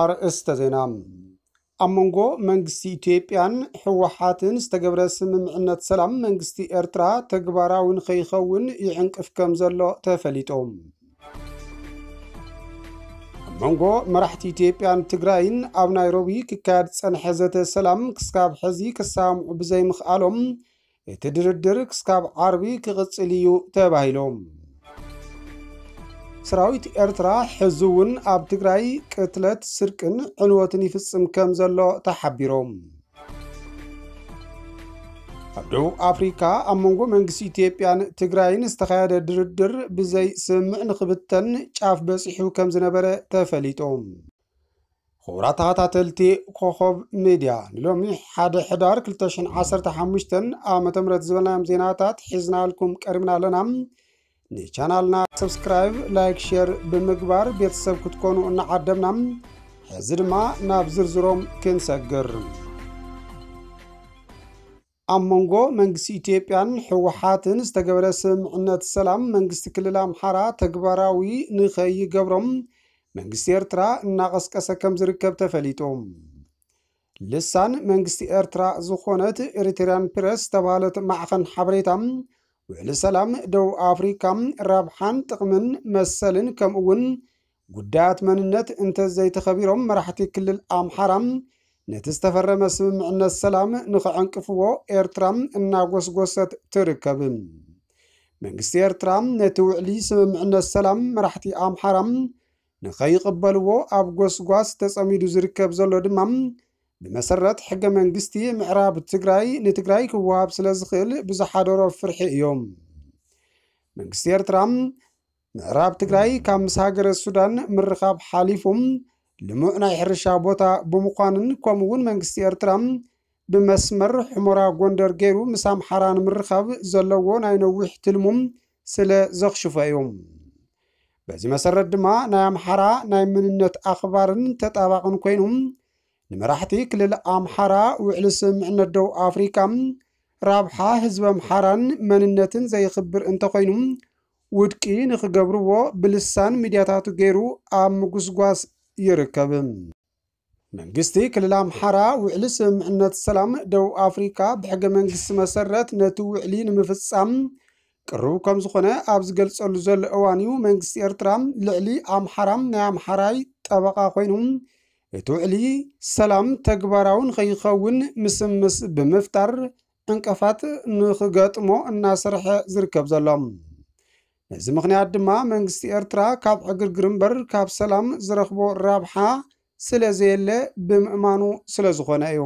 አርእስተ ዜና ኣብ መንጎ መንግስቲ ኢትዮጵያን ሕወሓትን ዝተገብረ ስምምዕነት ሰላም መንግስቲ ኤርትራ ተግባራዊ ንኸይኸውን ይዕንቅፍ ከም ዘሎ ተፈሊጡ ኣብ መንጎ መራሕቲ ኢትዮጵያን ትግራይን ኣብ ናይሮቢ ክካየድ ፀንሐ ዘተ ሰላም ክስካብ ሕዚ ክሳምዑ ብዘይምኽኣሎም እቲ ድርድር ክስካብ ዓርቢ ክቕፅል እዩ ተባሂሎም ሰራዊት ኤርትራ ሕዚ እውን ኣብ ትግራይ ቅትለት ስርቅን ዕንወትን ይፍጽም ከም ዘሎ ተሓቢሮም ኣብ ደቡብ ኣፍሪካ ኣብ መንጎ መንግስቲ ኢትዮጵያን ትግራይን ዝተኻየደ ድርድር ብዘይ ስምዕ ንኽብተን ጫፍ በፂሑ ከም ዝነበረ ተፈሊጦም ክቡራት ተኸታተልቲ ኮኸብ ሚድያ ንሎሚ ሓደ ሕዳር 215 ዓ ም ዝበልናዮም ዜናታት ሒዝናልኩም ቀሪብና ኣለና ንቻናልና ሰብስክራይብ ላይክ ሼር ብምግባር ቤተሰብ ክትኮኑ እናዓደምና ሕዚ ድማ ናብ ዝርዝሮም ክንሰግር ኣብ መንጎ መንግስቲ ኢትዮጵያን ሕወሓትን ዝተገበረ ስምዕነት ሰላም መንግስቲ ክልል ኣምሓራ ተግባራዊ ንኸይገብሮም መንግስቲ ኤርትራ እናቐስቀሰ ከም ዝርከብ ተፈሊጡ ልሳን መንግስቲ ኤርትራ ዝኾነት ኤሪትርያን ፕረስ ዝተባሃለት ማዕኸን ሓበሬታ ውዕል ሰላም ደቡብ አፍሪካ ረብሓን ጥቕምን መሰልን እውን ጉዳያት መንነት እንተዘይተኸቢሮም መራሕቲ ክልል ኣምሓራ ነቲ ዝተፈረመ ስምምዕነት ሰላም ንኽዕንቅፍዎ ኤርትራ እናጎስጎሰት ትርከብ መንግስቲ ኤርትራ ነቲ ውዕሊ ስምምዕነት ሰላም መራሕቲ ኣምሓራ ንኸይቕበልዎ ኣብ ጎስጓስ ተጸሚዱ ዝርከብ ዘሎ ድማ ብመሰረት ሕገ መንግስቲ ምዕራብ ትግራይ ንትግራይ ክወሃብ ስለ ዝኽእል ብዝሓደሮ ፍርሒ እዮም መንግስቲ ኤርትራ ምዕራብ ትግራይ ካብ ምስ ሃገረ ሱዳን ምርኻብ ሓሊፉም ልሙዕ ናይ ሕርሻ ቦታ ብምዃንን እውን መንግስቲ ኤርትራ ብመስመር ሕሞራ ጎንደር ገይሩ ምስ ኣምሓራ ንምርኻብ ዘለዎ ናይ ነዊሕ ትልሙም ስለ ዘኽሽፈ እዮም በዚ መሰረት ድማ ናይ ኣምሓራ ናይ ምንነት ኣኽባርን ተጣባቕን ኮይኑ ንመራሕቲ ክልል ኣምሓራ ውዕሊ ስምዕነት ደቡብ ኣፍሪካ ራብሓ ህዝቢ ኣምሓራን መንነትን ዘይኽብር እንተኮይኑ ውድቂ ንክገብርዎ ብልሳን ሚድያታቱ ገይሩ ኣብ ምጉስጓስ ይርከብ መንግስቲ ክልል ኣምሓራ ውዕሊ ስምዕነት ሰላም ደቡብ ኣፍሪካ ብሕገ መንግስቲ መሰረት ነቲ ውዕሊ ንምፍጻም ቅርቡ ከም ዝኾነ ኣብ ዝገልጸሉ ዘሎ እዋን እዩ መንግስቲ ኤርትራ ልዕሊ ኣምሓራም ናይ ኣምሓራይ ጠበቃ ኮይኑ እቲ ውዕሊ ሰላም ተግባራውን ከይኸውን ምስምስ ብምፍጣር ዕንቀፋት ንኽገጥሞ እናሰርሐ ዝርከብ ዘሎም ነዚ ምኽንያት ድማ መንግስቲ ኤርትራ ካብ ዕግርግር እምበር ካብ ሰላም ዝረኽቦ ረብሓ ስለ ዘየለ ብምእማኑ ስለ ዝኾነ እዩ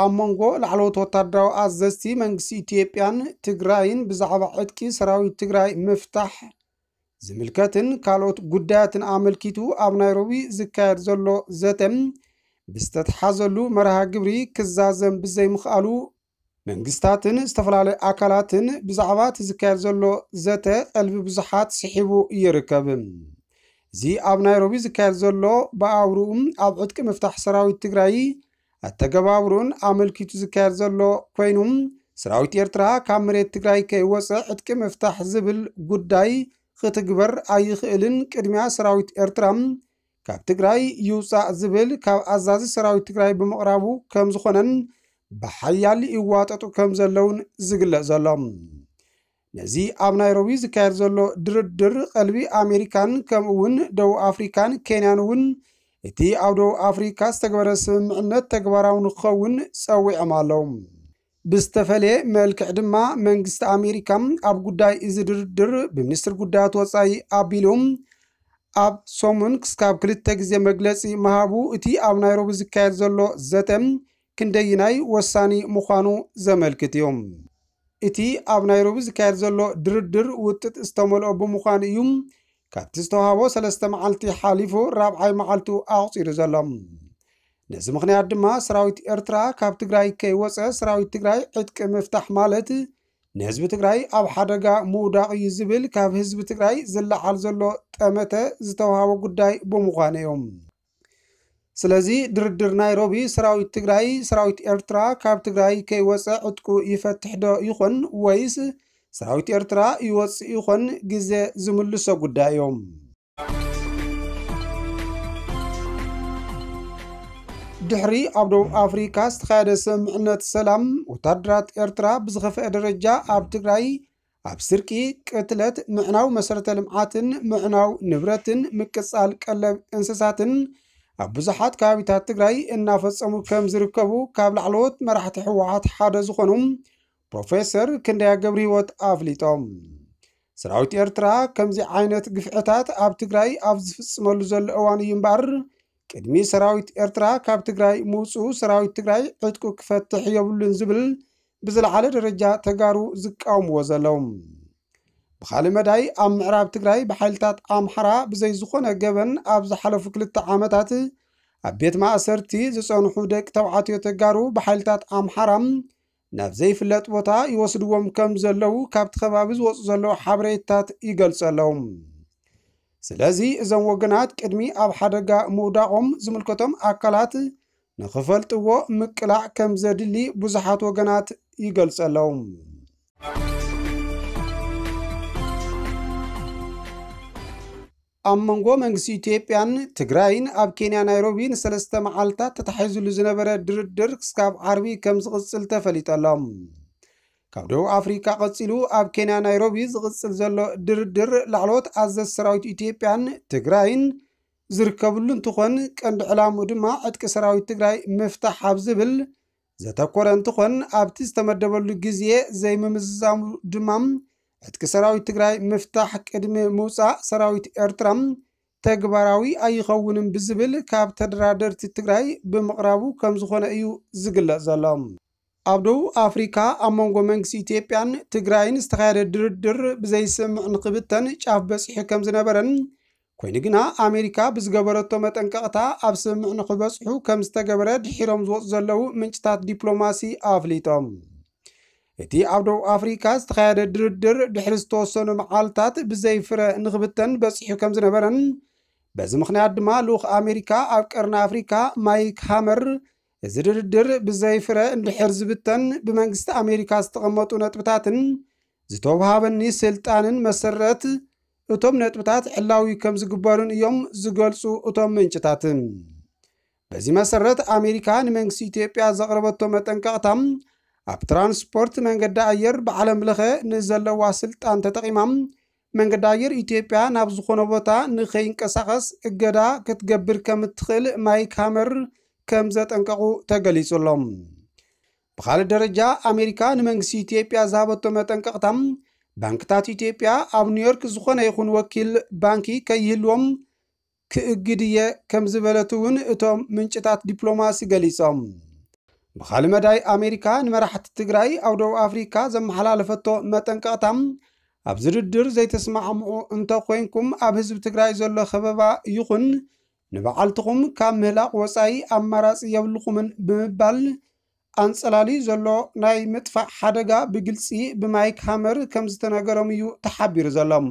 ኣብ መንጎ ላዕለዎት ወታደራዊ ኣዘዝቲ መንግስቲ ኢትዮጵያን ትግራይን ብዛዕባ ዕጥቂ ሰራዊት ትግራይ ምፍታሕ ዝምልከትን ካልኦት ጉዳያትን ኣመልኪቱ ኣብ ናይሮቢ ዝካየድ ዘሎ ዘተም ብዝተተሓዘሉ መርሃ ግብሪ ክዛዘም ብዘይምኽኣሉ መንግስታትን ዝተፈላለዩ ኣካላትን ብዛዕባ እቲ ዝካየድ ዘሎ ዘተ ቀልቢ ብዙሓት ስሒቡ ይርከብ እዚ ኣብ ናይሮቢ ዝካየድ ዘሎ ብኣውርኡም ኣብ ዕጥቂ ምፍታሕ ሰራዊት ትግራይ ኣተገባብሩን ኣመልኪቱ ዝካየድ ዘሎ ኮይኑ ሰራዊት ኤርትራ ካብ መሬት ትግራይ ከይወፅእ ዕጥቂ ምፍታሕ ዝብል ጉዳይ ክትግበር ኣይኽእልን ቅድሚያ ሰራዊት ኤርትራ ካብ ትግራይ ይውፃእ ዝብል ካብ ኣዛዚ ሰራዊት ትግራይ ብምቕራቡ ከም ዝኾነን ብሓያሊ ይዋጠጡ ከም ዘለውን ዝግለጽ ዘሎ ነዚ ኣብ ናይሮቢ ዝካየድ ዘሎ ድርድር ቀልቢ ኣሜሪካን ከምኡ እውን ደቡብ ኣፍሪካን ኬንያን እውን እቲ ኣብ ዓውደ ኣፍሪካ ዝተግበረ ስምምዕነት ተግባራዊ ንክኸውን ፀዊዖም ኣለዉ ብዝተፈለየ መልክዕ ድማ መንግስቲ ኣሜሪካ ኣብ ጉዳይ እዚ ድርድር ብሚኒስትሪ ጉዳያት ወፃኢ ኣቢሉ ኣብ ሶሙን ክስካብ ክልተ ግዜ መግለፂ መሃቡ እቲ ኣብ ናይሮቢ ዝካየድ ዘሎ ዘተ ክንደይናይ ወሳኒ ምዃኑ ዘመልክት እዩ እቲ ኣብ ናይሮቢ ዝካየድ ዘሎ ድርድር ውጥጥ ዝተመልኦ ብምዃኑ እዩ ካብቲ ዝተዋህቦ ሰለስተ መዓልቲ ሓሊፉ ራብዓይ መዓልቱ ኣቕፂሩ ዘሎ ነዚ ምኽንያት ድማ ሰራዊት ኤርትራ ካብ ትግራይ ከይወፀ ሰራዊት ትግራይ ዕጥቂ ምፍታሕ ማለት ንህዝቢ ትግራይ ኣብ ሓደጋ ምውዳቕ እዩ ዝብል ካብ ህዝቢ ትግራይ ዝለዓል ዘሎ ጠመተ ዝተዋህቦ ጉዳይ ብምዃነ እዮም ስለዚ ድርድር ናይሮቢ ሰራዊት ትግራይ ሰራዊት ኤርትራ ካብ ትግራይ ከይወፀ ዕጥቁ ይፈትሕ ዶ ይኹን ወይስ ሰራዊት ኤርትራ ይወፅእ ይኾን ግዜ ዝምልሶ ጉዳይ እዮም ድሕሪ ኣብ ደቡብ ኣፍሪካ ዝተኻየደ ስምዕነት ሰላም ወታደራት ኤርትራ ብዝኸፍአ ደረጃ ኣብ ትግራይ ኣብ ስርቂ ቅትለት ምዕናው መሰረተ ልምዓትን ምዕናው ንብረትን ምቅጻል ቀለብ እንስሳትን ኣብ ብዙሓት ከባቢታት ትግራይ እናፈፀሙ ከም ዝርከቡ ካብ ላዕለዎት መራሕቲ ሕወሓት ሓደ ዝኾኑ ፕሮፌሰር ክንደያ ገብሪ ህይወት ኣፍሊጦም ሰራዊት ኤርትራ ከምዚ ዓይነት ግፍዕታት ኣብ ትግራይ ኣብ ዝፍፅመሉ ዘሎ እዋን እዩ እምበር ቅድሚ ሰራዊት ኤርትራ ካብ ትግራይ ምውፁ ሰራዊት ትግራይ ዕጥቁ ክፈትሕ የብሉን ዝብል ብዝለዓለ ደረጃ ተጋሩ ዝቃውምዎ ዘለዉ ብካልእ መዳይ ኣብ ምዕራብ ትግራይ ብሓይልታት ኣምሓራ ብዘይ ዝኾነ ገበን ኣብ ዝሓለፉ ክልተ ዓመታት ኣብ ቤት ማእሰርቲ ዝፀንሑ ደቂ ተባዕትዮ ተጋሩ ብሓይልታት ኣምሓራም ናብ ዘይፍለጥ ቦታ ይወስድዎም ከም ዘለዉ ካብቲ ከባቢ ዝወፁ ዘለዉ ሓበሬታት ይገልጹ ኣለዉ ስለዚ እዞም ወገናት ቅድሚ ኣብ ሓደጋ ምውዳቖም ዝምልከቶም ኣካላት ንኽፈልጥዎ ምቅላዕ ከም ዘድሊ ብዙሓት ወገናት ይገልጹ ኣለዉ ኣብ መንጎ መንግስቲ ኢትዮጵያን ትግራይን ኣብ ኬንያ ናይሮቢን ሰለስተ መዓልትታት ተታሒዙሉ ዝነበረ ድርድር ክሳብ ዓርቢ ከም ዝቕፅል ተፈሊጠሎም ካብ ደቡብ ኣፍሪካ ቀፂሉ ኣብ ኬንያ ናይሮቢ ዝቕፅል ዘሎ ድርድር ላዕሎት ኣዘዝ ሰራዊት ኢትዮጵያን ትግራይን ዝርከብሉ እንትኾን ቀንዲ ዕላሙ ድማ ዕጥቂ ሰራዊት ትግራይ ምፍታሕ ኣብ ዝብል ዘተኮረ እንትኾን ኣብቲ ዝተመደበሉ ግዜ ዘይምምዝዛሙ ድማ ዕጥቂ ሰራዊት ትግራይ ምፍታሕ ቅድሚ ምውፃእ ሰራዊት ኤርትራ ተግባራዊ ኣይኸውንን ብዝብል ካብ ተደራደርቲ ትግራይ ብምቕራቡ ከም ዝኾነ እዩ ዝግለጽ ዘሎ ኣብ ደቡብ ኣፍሪካ ኣብ መንጎ መንግስቲ ኢትዮጵያን ትግራይን ዝተኻየደ ድርድር ብዘይስምዕ ንክብተን ጫፍ በፂሑ ከም ዝነበረን ኮይኑ ግና ኣሜሪካ ብዝገበረቶ መጠንቀቕታ ኣብ ስምዕ ንክበፅሑ ከም ዝተገበረ ድሒሮም ዝወፁ ዘለው ምንጭታት ዲፕሎማሲ ኣፍሊጦም እቲ ኣብ ደቡብ ኣፍሪካ ዝተኻየደ ድርድር ድሕሪ ዝተወሰኑ መዓልትታት ብዘይፍረ ንኽብተን በፂሑ ከም ዝነበረን በዚ ምኽንያት ድማ ልኡኽ ኣሜሪካ ኣብ ቀርኒ ኣፍሪካ ማይክ ሃመር እዚ ድርድር ብዘይፍረ እንድሕር ዝብተን ብመንግስቲ ኣሜሪካ ዝተቐመጡ ነጥብታትን ዝተውሃበኒ ስልጣንን መሰረት እቶም ነጥብታት ሕላዊ ከም ዝግበሩን እዮም ዝገልጹ እቶም ምንጭታት በዚ መሰረት ኣሜሪካ ንመንግስቲ ኢትዮጵያ ዘቕረበቶ መጠንቀቕታ ኣብ ትራንስፖርት መንገዲ ኣየር ብዓለም ለኸ ንዘለዋ ስልጣን ተጠቒማ መንገዲ ኣየር ኢትዮጵያ ናብ ዝኾነ ቦታ ንኸይንቀሳቐስ እገዳ ክትገብር ከም እትኽእል ማይክ ሃመር ከም ዘጠንቀቑ ተገሊጹ ኣሎም ብኻልእ ደረጃ ኣሜሪካ ንመንግስቲ ኢትዮጵያ ዝሃበቶ መጠንቀቕታ ባንክታት ኢትዮጵያ ኣብ ኒውዮርክ ዝኾነ ይኹን ወኪል ባንኪ ከይህልዎም ክእግድ እየ ከም ዝበለት እውን እቶም ምንጭታት ዲፕሎማሲ ገሊፆም ብኻልእ መዳይ ኣሜሪካ ንመራሕቲ ትግራይ ኣብ ደቡብ ኣፍሪካ ዘመሓላለፈቶ መጠንቀቕታ ኣብ ዝድድር ዘይተስማዕምዑ እንተ ኮንኩም ኣብ ህዝቢ ትግራይ ዘሎ ከበባ ይኹን ንበዓልትኹም ካብ ምህላቕ ወፃኢ ኣማራፂ የብልኹምን ብምባል ኣንፀላሊ ዘሎ ናይ ምጥፋእ ሓደጋ ብግልፂ ብማይክ ሃመር ከም ዝተነገሮም እዩ ተሓቢሩ ዘሎም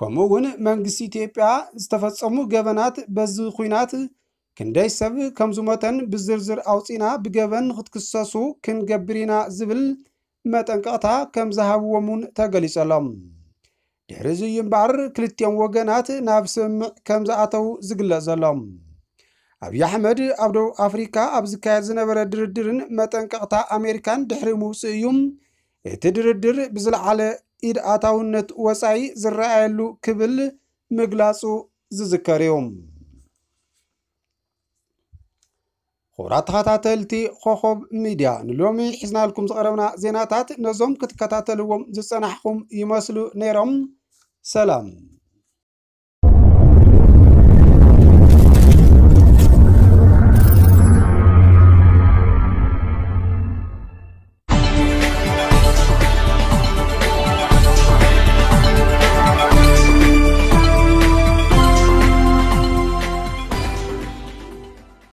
ከምኡ እውን መንግስቲ ኢትዮጵያ ዝተፈፀሙ ገበናት በዚ ኩናት ክንደይ ሰብ ከም ዝሞተን ብዝርዝር ኣውፂና ብገበን ክትክሰሱ ክንገብር ኢና ዝብል መጠንቀቕታ ከም ዝሃብዎም ውን ተገሊጸሎም ድሕሪ ዚ እምበኣር ክልቲኦም ወገናት ናብ ስምምዕ ከም ዝኣተው ዝግለጽ ዘሎም ኣብዪ ኣሕመድ ኣብ ደቡብ ኣፍሪካ ኣብ ዝካየድ ዝነበረ ድርድርን መጠንቀቕታ ኣሜሪካን ድሕሪ ምውፅእ እዩ እቲ ድርድር ብዝለዓለ ኢድ ኣታውነት ወፃኢ ዝረኣየሉ ክብል ምግላጹ ዝዝከር እዩ ክቡራት ተኸታተልቲ ኮኸብ ሚድያ ንሎሚ ሒዝናልኩም ዝቐረብና ዜናታት ነዞም ክትከታተልዎም ዝፀናሕኩም ይመስሉ ነይሮም ሰላም